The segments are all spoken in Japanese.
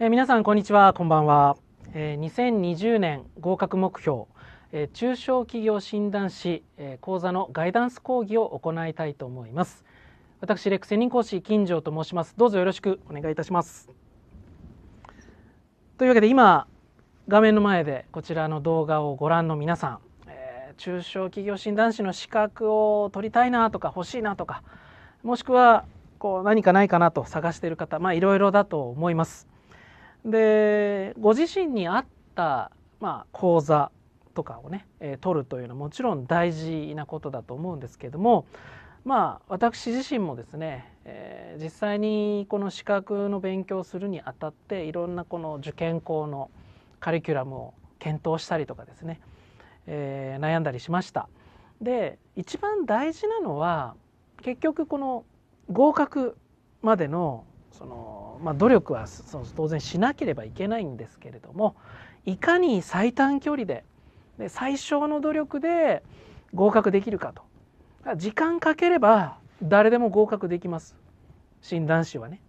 えー、皆さんこんにちはこんばんは、えー、2020年合格目標、えー、中小企業診断士、えー、講座のガイダンス講義を行いたいと思います私レクセニン講師金城と申しますどうぞよろしくお願いいたしますというわけで今画面の前でこちらの動画をご覧の皆さん、えー、中小企業診断士の資格を取りたいなとか欲しいなとかもしくはこう何かないかなと探している方まあいろいろだと思いますで、ご自身に合った、まあ、講座とかをね、えー、取るというのはもちろん大事なことだと思うんですけども、まあ、私自身もですね、えー、実際にこの資格の勉強するにあたっていろんなこの受験校のカリキュラムを検討したりとかですね、えー、悩んだりしましたで一番大事なのは結局この合格までのその、まあ、努力はその当然しなければいけないんですけれどもいかに最短距離でで最小の努力で合格できるかと時間かければ誰でも合格できます診断士はね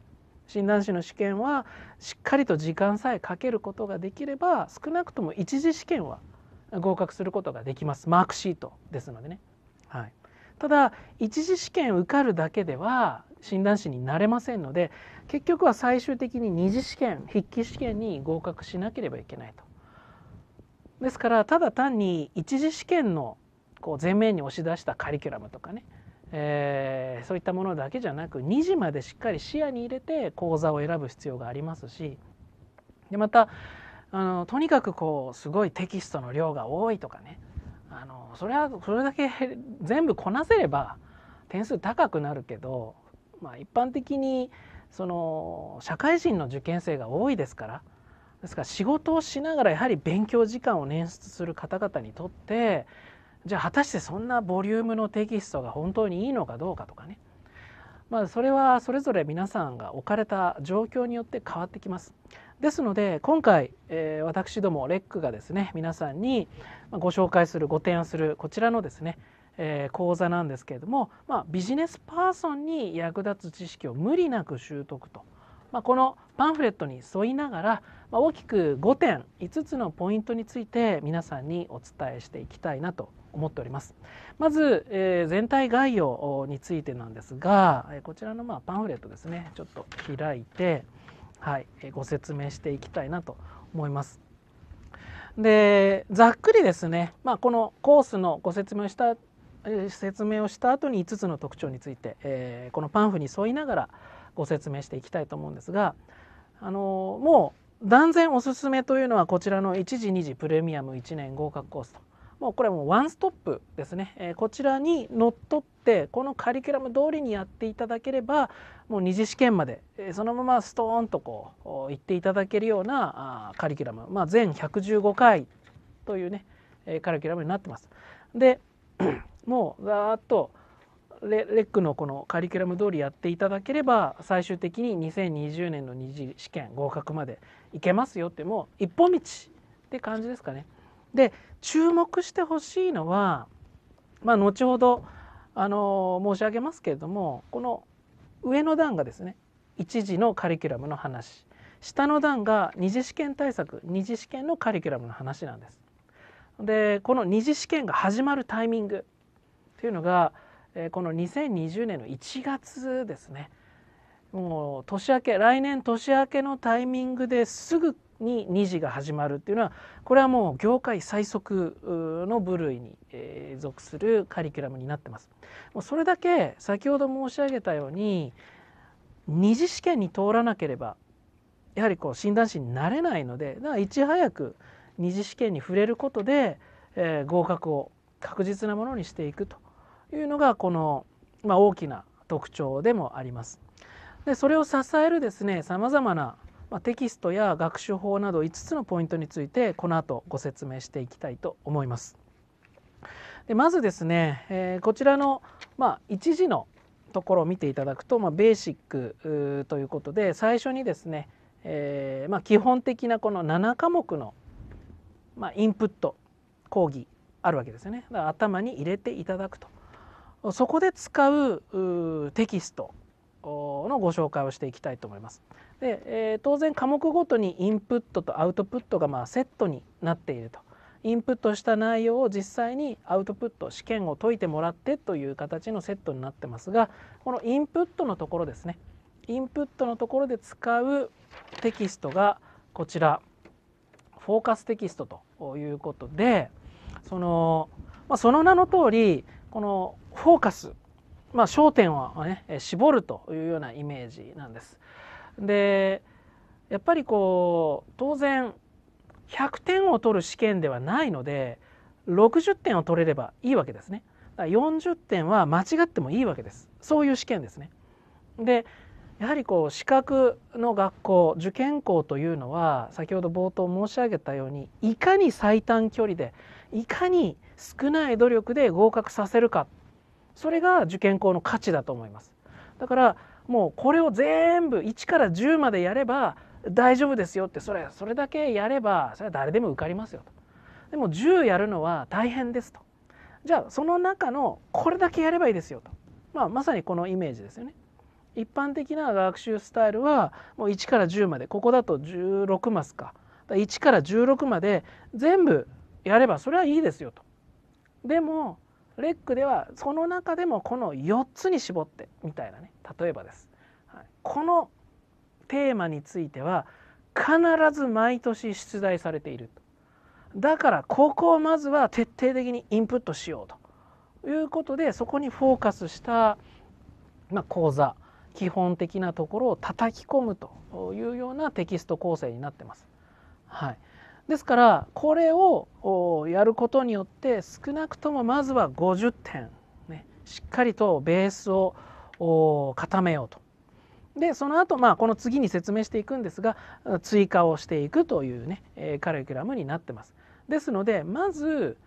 診断士の試験はしっかりと時間さえかけることができれば少なくとも一次試験は合格することができますマークシートですのでね、はい、ただ一次試験受かるだけでは診断士になれませんので結局は最終的に二次試験筆記試験に合格しなければいけないと。ですからただ単に1次試験のこう前面に押し出したカリキュラムとかね、えー、そういったものだけじゃなく2次までしっかり視野に入れて講座を選ぶ必要がありますしでまたあのとにかくこうすごいテキストの量が多いとかねあのそれはそれだけ全部こなせれば点数高くなるけどまあ、一般的にその社会人の受験生が多いですからですから仕事をしながらやはり勉強時間を捻出する方々にとってじゃあ果たしてそんなボリュームのテキストが本当にいいのかどうかとかねまあそれはそれぞれ皆さんが置かれた状況によって変わってきます。ですので今回、えー、私どもレックがですね皆さんにご紹介するご提案するこちらのですねえー、講座なんですけれども、まあ、ビジネスパーソンに役立つ知識を無理なく習得と、まあ、このパンフレットに沿いながら、まあ、大きく5点5つのポイントについて皆さんにお伝えしていきたいなと思っておりますまず、えー、全体概要についてなんですがえこちらのまあパンフレットですねちょっと開いて、はい、えご説明していきたいなと思います。でざっくりですね、まあ、このコースのご説明した説明をした後に5つの特徴について、えー、このパンフに沿いながらご説明していきたいと思うんですが、あのもう断然おすすめというのはこちらの1時2時プレミアム1年合格コースともうこれはもうワンストップですね、えー、こちらにのっとってこのカリキュラム通りにやっていただければもう2次試験まで、えー、そのままストーンとこう行っていただけるようなあカリキュラム、まあ、全115回というね、えー、カリキュラムになってます。でもざーっとレレックのこのカリキュラム通りやっていただければ最終的に2020年の二次試験合格までいけますよってもう一本道って感じですかね。で注目してほしいのは、まあ、後ほどあの申し上げますけれどもこの上の段がですね一次のカリキュラムの話下の段が二次試験対策二次試験のカリキュラムの話なんです。でこの二次試験が始まるタイミングというのが、えー、この2020年の1月ですねもう年明け来年年明けのタイミングですぐに2次が始まるっていうのはこれはもう業界最速の部類に属するカリキュラムになってます。もうそれだけ先ほど申し上げたように2次試験に通らなければやはりこう診断士になれないのでだからいち早く2次試験に触れることで、え合格を確実なものにしていくというのがこの、まあ、大きな特徴でもあります。でそれを支えるですねさまざまなテキストや学習法など5つのポイントについてこの後ご説明していきたいと思います。でまずですね、えー、こちらの、まあ、1次のところを見ていただくと、まあ、ベーシックということで最初にですね、えー、まあ、基本的なこの7科目の、まインプット講義あるわけですよね。だから頭に入れていただくとそこで使うテキストのご紹介をしていきたいと思います。で、えー、当然科目ごとにインプットとアウトプットがまあセットになっていると。インプットした内容を実際にアウトプット試験を解いてもらってという形のセットになってますがこのインプットのところですねインプットのところで使うテキストがこちらフォーカステキストということでその,、まあ、その名の通りこのフォーカス、まあ、焦点を、ね、絞るというようなイメージなんです。でやっぱりこう当然100点を取る試験ではないので60点を取れればいいわけですね。だから40点は間違ってもいいわけです。そういう試験ですね。でやはりこう資格の学校受験校というのは先ほど冒頭申し上げたようにいかに最短距離でいかに少ない努力で合格させるかそれが受験校の価値だと思いますだからもうこれを全部1から10までやれば大丈夫ですよってそれそれだけやればそれは誰でも受かりますよとでも10やるのは大変ですとじゃあその中のこれだけやればいいですよと、まあ、まさにこのイメージですよね一般的な学習スタイルはもう1から10までここだと16マスかか1から16まで全部やればそれはいいですよとでもレックではその中でもこの4つに絞ってみたいなね例えばです、はい、このテーマについては必ず毎年出題されているとだからここをまずは徹底的にインプットしようということでそこにフォーカスした、まあ、講座基本的なところを叩き込むというようなテキスト構成になってます。はい、ですからこれをやることによって少なくともまずは50点、ね、しっかりとベースを固めようと。でその後、まあこの次に説明していくんですが追加をしていくというね、えカリキュラムになってます。ですのでまず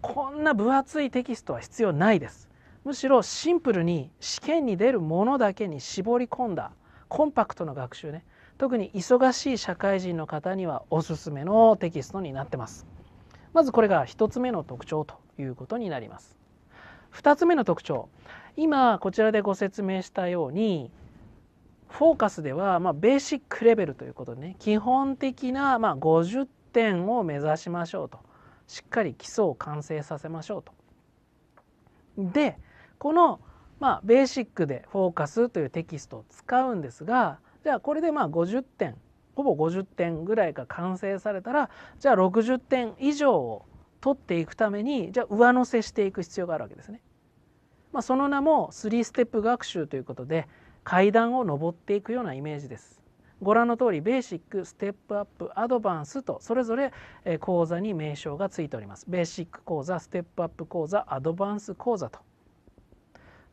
こんな分厚いテキストは必要ないです。むしろシンプルに試験に出るものだけに絞り込んだコンパクトな学習ね特に忙しい社会人の方にはおすすめのテキストになってますまずこれが1つ目の特徴ということになります2つ目の特徴今こちらでご説明したようにフォーカスでは、まあ、ベーシックレベルということでね基本的な、まあ、50点を目指しましょうとしっかり基礎を完成させましょうと。でこの、まあ、ベーシックでフォーカスというテキストを使うんですがじゃあこれでまあ50点ほぼ50点ぐらいが完成されたらじゃあ60点以上を取っていくためにじゃあ上乗せしていく必要があるわけですね。まあ、その名も3ステップ学習ということで階段を上っていくようなイメージです。ご覧の通りベーシックステップアップアドバンスとそれぞれ講座に名称がついておりますベーシック講座ステップアップ講座アドバンス講座と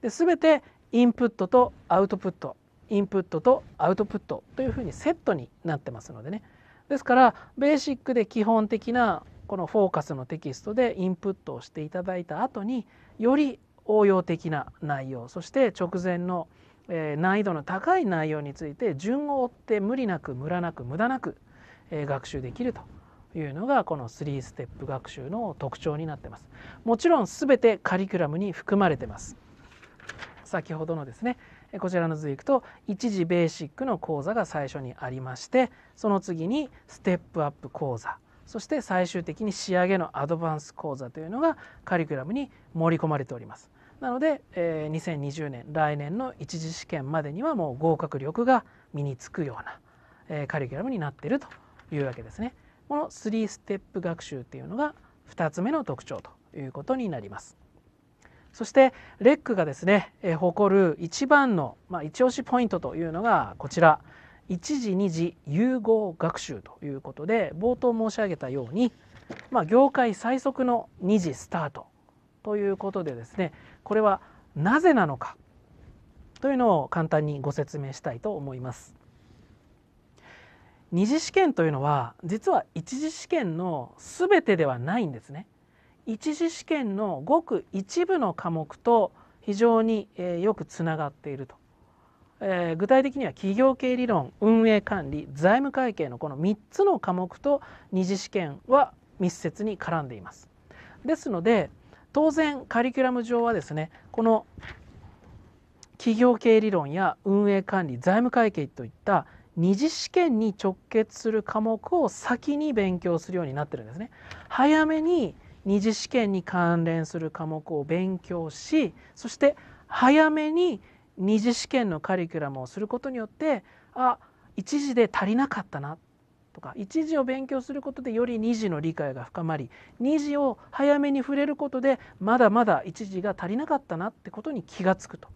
で全てインプットとアウトプットインプットとアウトプットというふうにセットになってますのでねですからベーシックで基本的なこのフォーカスのテキストでインプットをしていただいた後により応用的な内容そして直前の難易度の高い内容について順を追って無理なくムラなく無駄なく学習できるというのがこの3ステップ学習の特徴になってますもちろん全てカリキュラムに含まれてます先ほどのですねこちらの図でいくと一時ベーシックの講座が最初にありましてその次にステップアップ講座そして最終的に仕上げのアドバンス講座というのがカリキュラムに盛り込まれております。なので、えー、2020年来年の一次試験までにはもう合格力が身につくような、えー、カリキュラムになっているというわけですね。この3ステップ学習っていうのが2つ目の特徴ということになります。そしてレックがですね、えー、誇る一番の、まあ、一押しポイントというのがこちら1時2時融合学習ということで冒頭申し上げたように、まあ、業界最速の2次スタートということでですねこれはなぜなのかというのを簡単にご説明したいと思います。二次試験というのは実は一次試験のすべてではないんですね。一次試験のごく一部の科目と非常に、えよくつながっていると、え具体的には企業経理論運営管理財務会計のこの3つの科目と二次試験は密接に絡んでいますですので当然カリキュラム上はですねこの企業経理論や運営管理財務会計といった二次試験に直結する科目を先に勉強するようになってるんですね早めに二次試験に関連する科目を勉強しそして早めに二次試験のカリキュラムをすることによってあ一次で足りなかったなとか一次を勉強することでより二次の理解が深まり二次を早めに触れることでまだまだ一次が足りなかったなってことに気が付くと。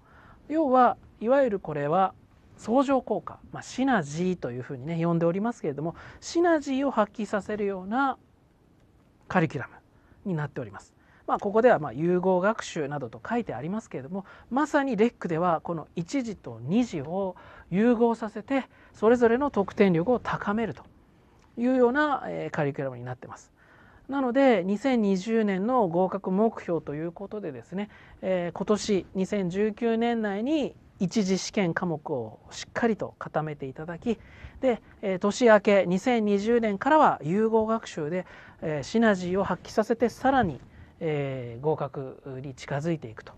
要はいわゆるこれは相乗効果、まあ、シナジーというふうにね呼んでおりますけれどもシナジーを発揮させるようなカリキュラムになっております。まあ、ここではま融合学習などと書いてありますけれどもまさにレックではこの1次と2次を融合させてそれぞれの得点力を高めるというようなカリキュラムになってます。なので2020年の合格目標ということでですね、えー、今年2019年内に一次試験科目をしっかりと固めていただきで、え年明け2020年からは融合学習で、えシナジーを発揮させてさらに、え合格に近づいていくと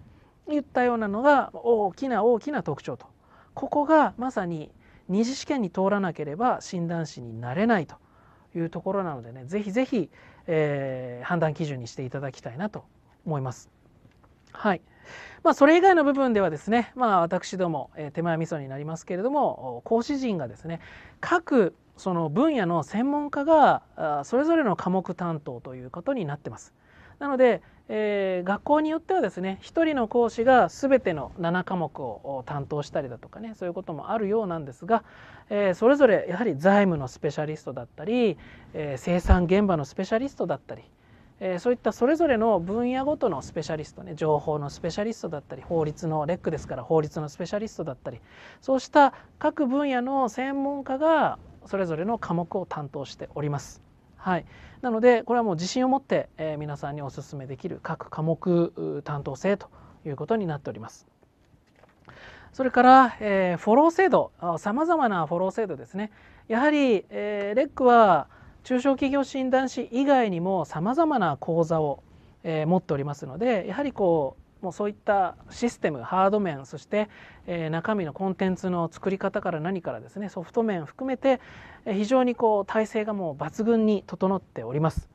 いったようなのが大きな大きな特徴とここがまさに二次試験に通らなければ診断士になれないというところなのでねぜひぜひ、え判断基準にしていただきたいなと思います。はい。まあ、それ以外の部分ではですね、まあ、私ども、え手前味噌になりますけれども講師陣がですね各その分野の専門家がそれぞれの科目担当ということになってます。なので、えー、学校によってはですね1人の講師が全ての7科目を担当したりだとかねそういうこともあるようなんですが、えー、それぞれやはり財務のスペシャリストだったり、えー、生産現場のスペシャリストだったりえー、そういったそれぞれの分野ごとのスペシャリストね情報のスペシャリストだったり法律のレックですから法律のスペシャリストだったりそうした各分野の専門家がそれぞれの科目を担当しております。はい、なのでこれはもう自信を持って、えー、皆さんにお勧めできる各科目担当制ということになっております。それから、えー、フォロー制度さまざまなフォロー制度ですねやはり、えー、レックは中小企業診断士以外にもさまざまな講座を、えー、持っておりますのでやはりこうもうそういったシステムハード面そして、えー、中身のコンテンツの作り方から何からですねソフト面含めて、えー、非常にこう体制がもう抜群に整っております。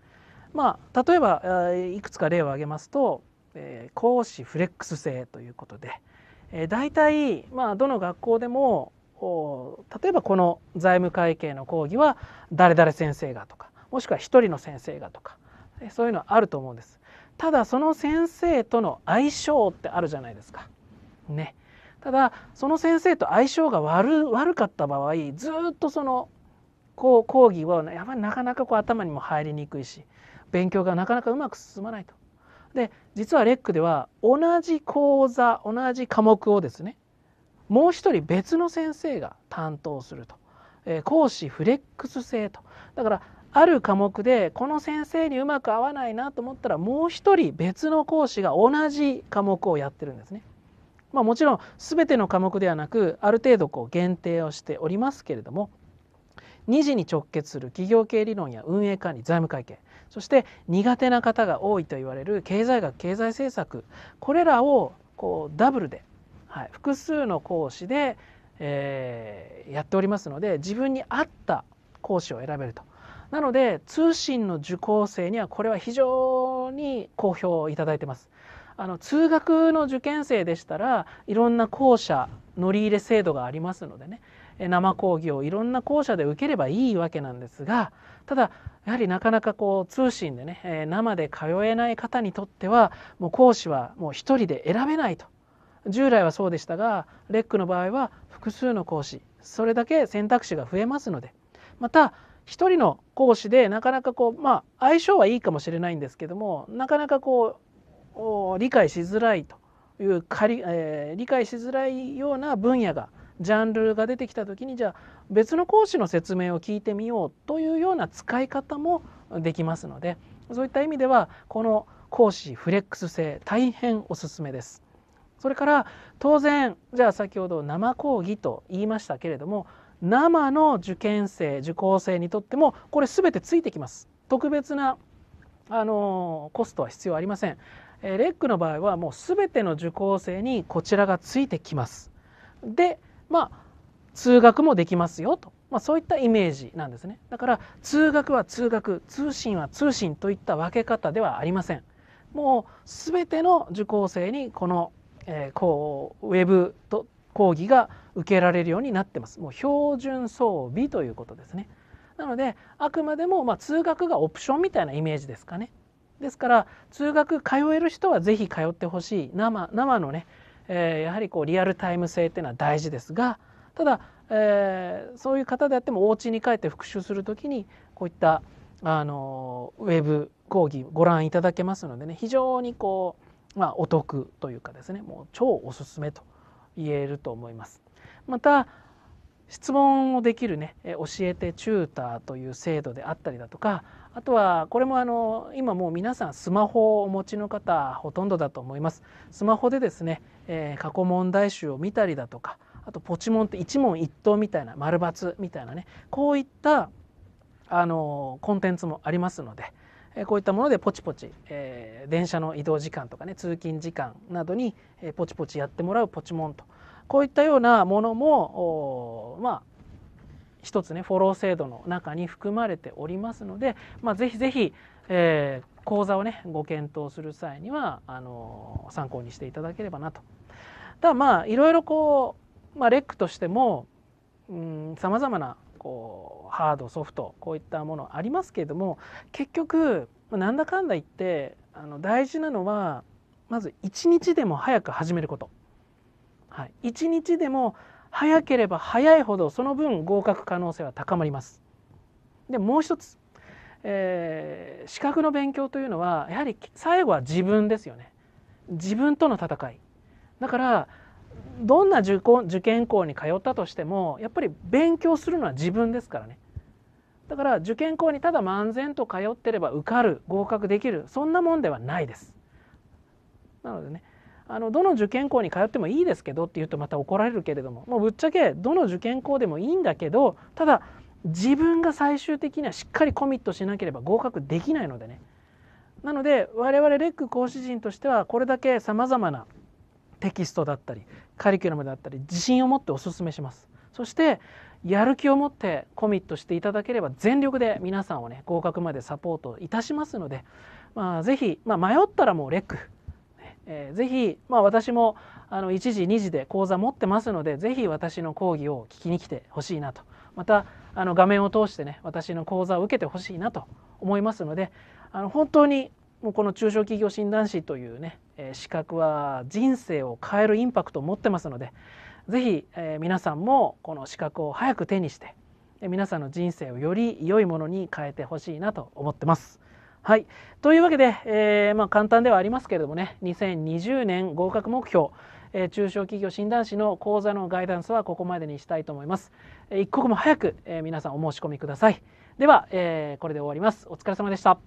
まあ、例えば、えー、いくつか例を挙げますと、えー、講師フレックス制ということで、えー、大体、まあ、どの学校でも例えばこの財務会計の講義は誰々先生がとかもしくは一人の先生がとかそういうのはあると思うんですただその先生との相性ってあるじゃないですかねただその先生と相性が悪悪かった場合ずっとそのこう講義はやっぱりなかなかこう頭にも入りにくいし勉強がなかなかうまく進まないと。で実はレックでは同じ講座同じ科目をですねもう一人別の先生が担当すると、えー、講師フレックス制とだからある科目でこの先生にうまく合わないなと思ったらもう一人別の講師が同じ科目をやってるんですね。まあ、もちろん全ての科目ではなくある程度こう限定をしておりますけれども2次に直結する企業経理論や運営管理財務会計そして苦手な方が多いと言われる経済学経済政策これらをこうダブルではい、複数の講師で、えー、やっておりますので自分に合った講師を選べると。なので通信の受講生にはこれは非常に好評をいただいてます。あの通学の受験生でしたらいろんな校舎乗り入れ制度がありますのでね生講義をいろんな校舎で受ければいいわけなんですがただやはりなかなかこう通信でね生で通えない方にとってはもう講師はもう一人で選べないと従来はそうでしたがレックの場合は複数の講師それだけ選択肢が増えますのでまた一人の講師でなかなかこうまあ相性はいいかもしれないんですけどもなかなかこう理解しづらいという仮、えー、理解しづらいような分野がジャンルが出てきた時にじゃあ別の講師の説明を聞いてみようというような使い方もできますのでそういった意味ではこの講師フレックス性大変おすすめです。それから当然じゃあ先ほど生講義と言いましたけれども生の受験生受講生にとってもこれ全てついてきます特別なあのコストは必要ありませんレックの場合はもう全ての受講生にこちらがついてきますでまあ通学もできますよと、まあ、そういったイメージなんですねだから通学は通学通信は通信といった分け方ではありませんもう全ての受講生にこのえー、こうウェブと講義が受けられるようになってます。もう標準装備ということですね。なのであくまでもまあ通学がオプションみたいなイメージですかね。ですから通学通える人は是非通ってほしい生生のね、えー、やはりこうリアルタイム性っていうのは大事ですがただ、えー、そういう方であってもお家に帰って復習する時にこういったあのウェブ講義ご覧いただけますのでね非常にこうまあ、お得というかですねもう超おすすめと言えると思います。また質問をできるね教えてチューターという制度であったりだとかあとはこれもあの今もう皆さんスマホをお持ちの方ほとんどだと思いますスマホでですね、えー、過去問題集を見たりだとかあとポチモンって一問一答みたいな丸×みたいなねこういったあのコンテンツもありますのでえこういったものでポチポチ、え電車の移動時間とかね通勤時間などに、えポチポチやってもらうポチモンとこういったようなものもまあ一つねフォロー制度の中に含まれておりますので、まあ、ぜひぜひ、えー、講座をねご検討する際にはあのー、参考にしていただければなと。ただまあいろいろこう、まあ、レックとしてもさまざまなこうハードソフトこういったものありますけれども結局なんだかんだ言ってあの大事なのはまず一日でも早く始めること。はい、日でも早ければ早いほどその分合格可能性は高まります。でもう一つ、えー、資格の勉強というのはやはり最後は自分ですよね自分との戦いだからどんな受受験校に通ったとしてもやっぱり勉強するのは自分ですからねだから受験校にただ漫然と通ってれば受かる合格できるそんなもんではないですなのでねあのどの受験校に通ってもいいですけどって言うとまた怒られるけれどももうぶっちゃけどの受験校でもいいんだけどただ自分が最終的にはしっかりコミットしなければ合格できないのでねなので我々レック講師陣としてはこれだけさまざまなテキストだったりカリキュラムだったり自信を持っておすすめしますそしてやる気を持ってコミットしていただければ全力で皆さんをね合格までサポートいたしますので、まあ、ぜひ、まあ、迷ったらもうレック、えー、ぜひ、まあ、私もあの1時2時で講座持ってますのでぜひ私の講義を聞きに来てほしいなとまたあの画面を通してね私の講座を受けてほしいなと思いますのであの本当にもうこの中小企業診断士というね、え資格は人生を変えるインパクトを持ってますので是非、え皆さんもこの資格を早く手にして、え皆さんの人生をより良いものに変えてほしいなと思ってます。はい、というわけで、えー、まあ、簡単ではありますけれどもね2020年合格目標え中小企業診断士の講座のガイダンスはここまでにしたいと思います。一刻も早く、え皆さんお申し込みください。では、えー、これで終わります。お疲れ様でした。